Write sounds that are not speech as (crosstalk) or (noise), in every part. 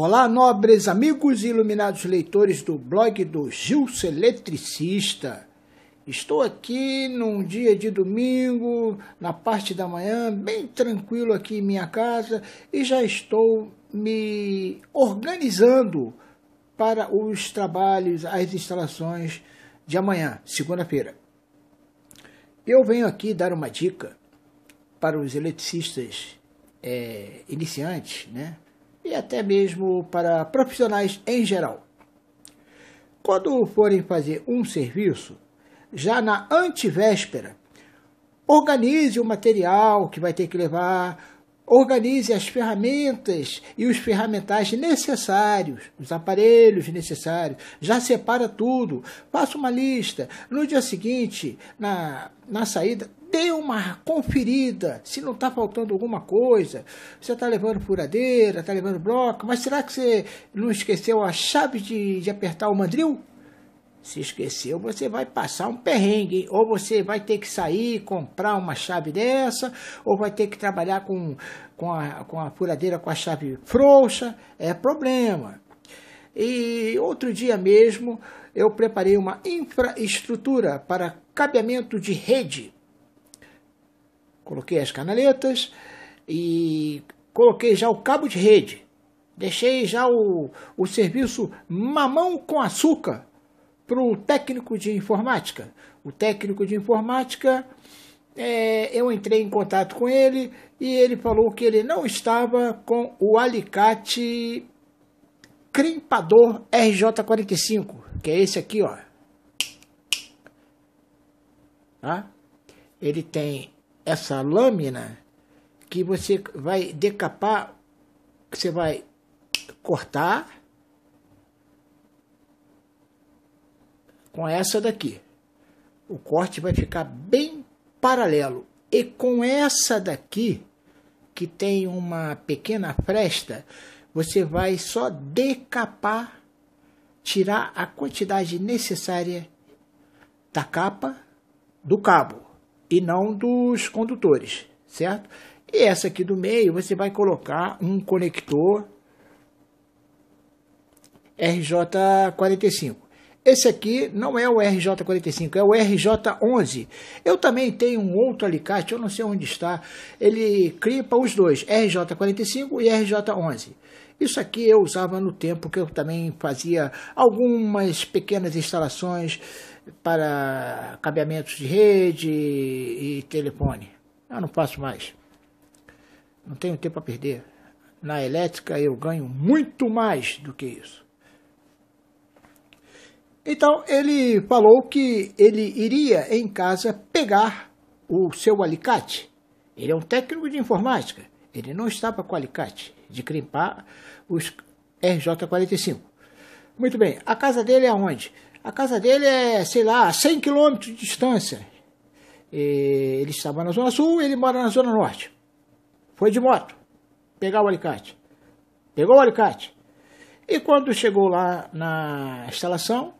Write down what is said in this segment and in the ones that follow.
Olá, nobres amigos e iluminados leitores do blog do Gilson Eletricista. Estou aqui num dia de domingo, na parte da manhã, bem tranquilo aqui em minha casa e já estou me organizando para os trabalhos, as instalações de amanhã, segunda-feira. Eu venho aqui dar uma dica para os eletricistas é, iniciantes, né? e até mesmo para profissionais em geral. Quando forem fazer um serviço, já na antivéspera, organize o material que vai ter que levar, Organize as ferramentas e os ferramentais necessários, os aparelhos necessários. Já separa tudo. Faça uma lista. No dia seguinte, na, na saída, dê uma conferida se não está faltando alguma coisa. Você está levando furadeira, está levando bloco, mas será que você não esqueceu a chave de, de apertar o mandril? Se esqueceu, você vai passar um perrengue, ou você vai ter que sair, comprar uma chave dessa, ou vai ter que trabalhar com, com, a, com a furadeira com a chave frouxa, é problema. E outro dia mesmo eu preparei uma infraestrutura para cabeamento de rede. Coloquei as canaletas e coloquei já o cabo de rede. Deixei já o, o serviço mamão com açúcar para o técnico de informática. O técnico de informática, é, eu entrei em contato com ele e ele falou que ele não estava com o alicate crimpador RJ45, que é esse aqui, ó. Tá? Ele tem essa lâmina que você vai decapar, você vai cortar com essa daqui. O corte vai ficar bem paralelo. E com essa daqui, que tem uma pequena fresta, você vai só decapar, tirar a quantidade necessária da capa do cabo e não dos condutores, certo? E essa aqui do meio você vai colocar um conector RJ45. Esse aqui não é o RJ45, é o RJ11. Eu também tenho um outro alicate, eu não sei onde está. Ele clipa os dois, RJ45 e RJ11. Isso aqui eu usava no tempo que eu também fazia algumas pequenas instalações para cabeamentos de rede e telefone. Eu não faço mais. Não tenho tempo a perder. Na elétrica eu ganho muito mais do que isso. Então ele falou que ele iria em casa pegar o seu alicate. Ele é um técnico de informática. Ele não estava com o alicate de crimpar os RJ45. Muito bem, a casa dele é onde? A casa dele é, sei lá, 100 quilômetros de distância. Ele estava na Zona Sul, ele mora na Zona Norte. Foi de moto pegar o alicate. Pegou o alicate. E quando chegou lá na instalação,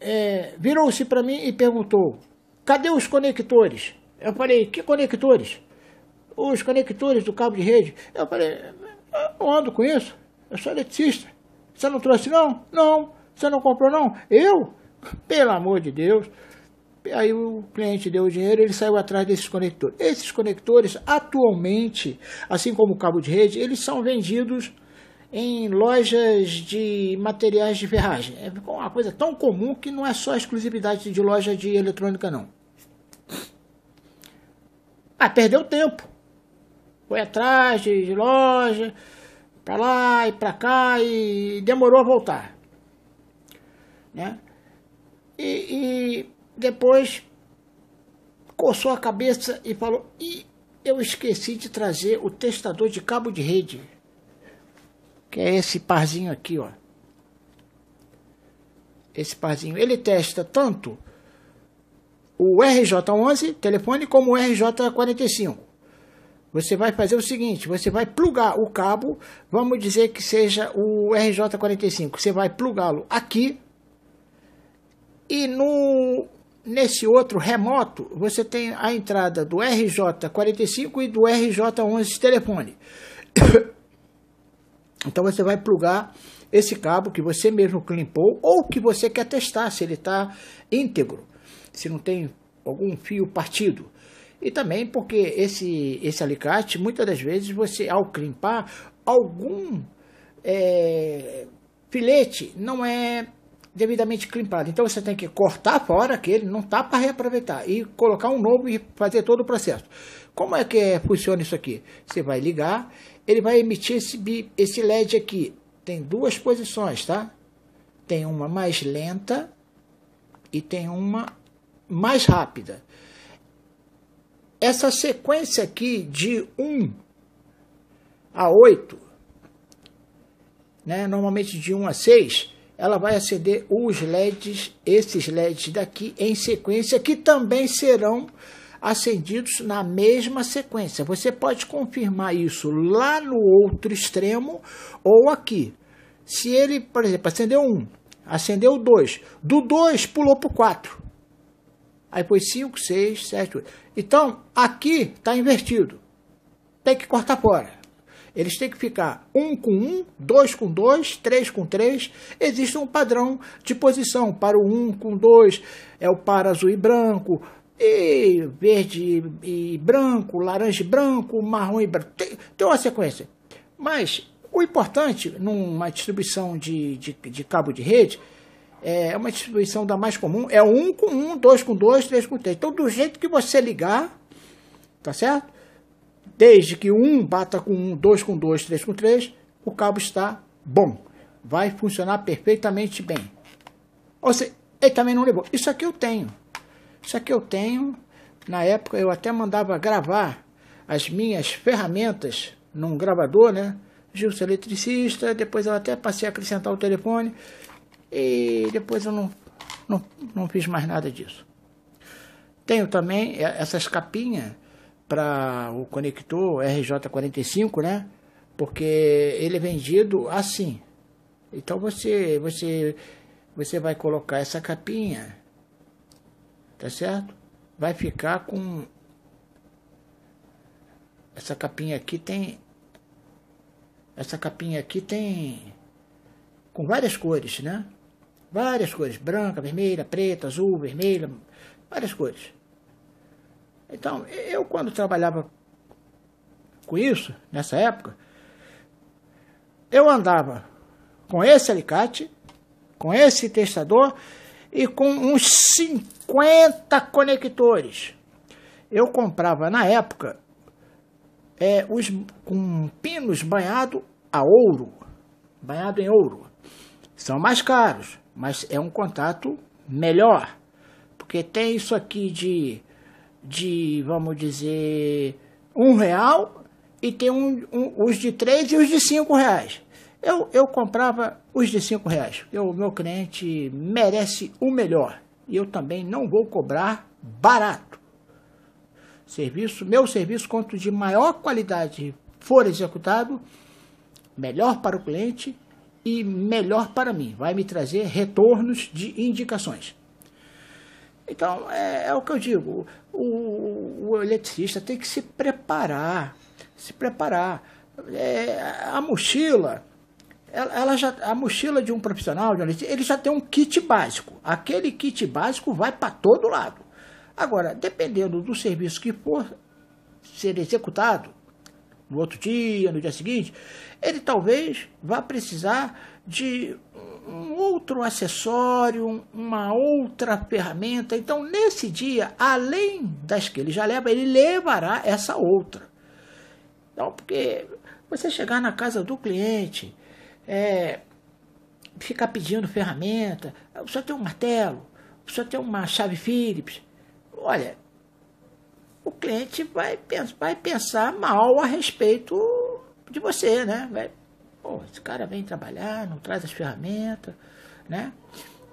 é, virou-se para mim e perguntou: cadê os conectores? Eu falei: que conectores? Os conectores do cabo de rede. Eu falei: eu ando com isso, eu sou eletricista. Você não trouxe, não? Não. Você não comprou, não? Eu? Pelo amor de Deus. Aí o cliente deu o dinheiro, ele saiu atrás desses conectores. Esses conectores, atualmente, assim como o cabo de rede, eles são vendidos em lojas de materiais de ferragem. É uma coisa tão comum que não é só exclusividade de loja de eletrônica, não. Ah, perdeu tempo. Foi atrás de loja, para lá e para cá, e demorou a voltar. Né? E, e depois coçou a cabeça e falou: e eu esqueci de trazer o testador de cabo de rede que é esse parzinho aqui, ó. Esse parzinho, ele testa tanto o RJ11 telefone como o RJ45. Você vai fazer o seguinte, você vai plugar o cabo, vamos dizer que seja o RJ45, você vai plugá-lo aqui e no nesse outro remoto você tem a entrada do RJ45 e do RJ11 telefone. (coughs) Então você vai plugar esse cabo que você mesmo limpou ou que você quer testar se ele está íntegro, se não tem algum fio partido. E também porque esse, esse alicate, muitas das vezes, você ao limpar, algum é, filete não é devidamente crimpado. Então você tem que cortar fora aquele, não tá para reaproveitar, e colocar um novo e fazer todo o processo. Como é que é, funciona isso aqui? Você vai ligar ele vai emitir esse, esse LED aqui. Tem duas posições, tá? Tem uma mais lenta e tem uma mais rápida. Essa sequência aqui de 1 a 8, né, normalmente de 1 a 6, ela vai acender os LEDs, esses LEDs daqui em sequência, que também serão acendidos na mesma sequência. Você pode confirmar isso lá no outro extremo ou aqui. Se ele, por exemplo, acendeu um, acendeu dois, do dois pulou para o quatro. Aí foi cinco, seis, sete, Então, aqui está invertido. Tem que cortar fora. Eles têm que ficar um com um, dois com dois, três com três. Existe um padrão de posição para o um com dois é o par azul e branco, e verde e branco, laranja e branco, marrom e branco. Tem, tem uma sequência. Mas o importante numa distribuição de, de, de cabo de rede é uma distribuição da mais comum, é 1 com 1, 2 com 2, 3 com 3. Então, do jeito que você ligar, tá certo? Desde que 1 bata com 1, 2 com 2, 3 com 3, o cabo está bom. Vai funcionar perfeitamente bem. Ou seja, ele também não levou. Isso aqui eu tenho. Isso aqui é eu tenho, na época eu até mandava gravar as minhas ferramentas num gravador, né? Justo eletricista, depois eu até passei a acrescentar o telefone e depois eu não, não, não fiz mais nada disso. Tenho também é, essas capinhas para o conector RJ45, né? Porque ele é vendido assim. Então você, você, você vai colocar essa capinha tá certo? Vai ficar com. Essa capinha aqui tem. Essa capinha aqui tem. Com várias cores, né? Várias cores: branca, vermelha, preta, azul, vermelha, várias cores. Então, eu quando trabalhava com isso, nessa época, eu andava com esse alicate, com esse testador e com uns 50 conectores. Eu comprava na época é, os, com pinos banhado a ouro, banhado em ouro. São mais caros, mas é um contato melhor, porque tem isso aqui de, de vamos dizer, um real e tem um, um, os de três e os de cinco reais. Eu, eu comprava os de cinco reais. O meu cliente merece o melhor. E eu também não vou cobrar barato. Serviço, meu serviço, quanto de maior qualidade for executado, melhor para o cliente e melhor para mim. Vai me trazer retornos de indicações. Então, é, é o que eu digo. O, o, o eletricista tem que se preparar. Se preparar. É, a mochila ela já, a mochila de um profissional, ele já tem um kit básico. Aquele kit básico vai para todo lado. Agora, dependendo do serviço que for ser executado, no outro dia, no dia seguinte, ele talvez vá precisar de um outro acessório, uma outra ferramenta. Então, nesse dia, além das que ele já leva, ele levará essa outra. Então, porque você chegar na casa do cliente é, ficar pedindo ferramenta. só tem um martelo, só tem uma chave Phillips. Olha, o cliente vai, vai pensar mal a respeito de você, né? Vai, pô, esse cara vem trabalhar, não traz as ferramentas, né?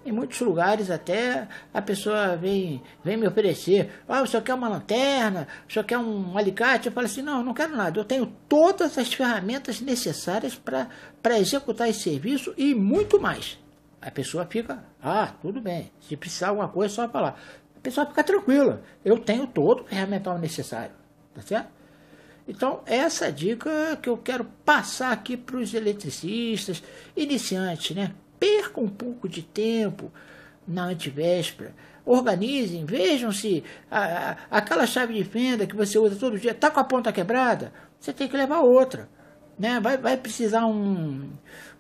Em muitos lugares até a pessoa vem, vem me oferecer. Ah, o senhor quer uma lanterna? O senhor quer um alicate? Eu falo assim, não, não quero nada. Eu tenho todas as ferramentas necessárias para executar esse serviço e muito mais. A pessoa fica, ah, tudo bem. Se precisar alguma coisa, é só falar. A pessoa fica tranquila. Eu tenho todo o ferramental necessário. Tá certo? Então, essa dica que eu quero passar aqui para os eletricistas, iniciantes, né? perca um pouco de tempo na antivéspera. Organizem, vejam se a, a, aquela chave de fenda que você usa todo dia está com a ponta quebrada, você tem que levar outra. Né? Vai, vai precisar um,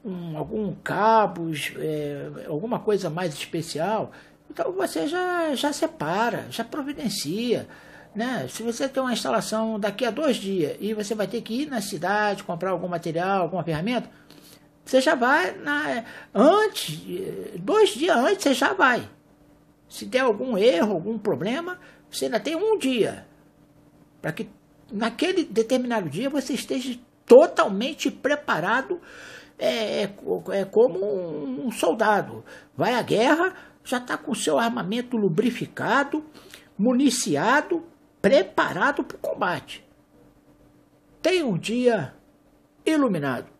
um algum cabo, é, alguma coisa mais especial. Então você já, já separa, já providencia. Né? Se você tem uma instalação daqui a dois dias e você vai ter que ir na cidade comprar algum material, alguma ferramenta, você já vai na, antes, dois dias antes, você já vai. Se der algum erro, algum problema, você ainda tem um dia. Para que naquele determinado dia você esteja totalmente preparado é, é, é como um, um soldado. Vai à guerra, já está com o seu armamento lubrificado, municiado, preparado para o combate. Tem um dia iluminado.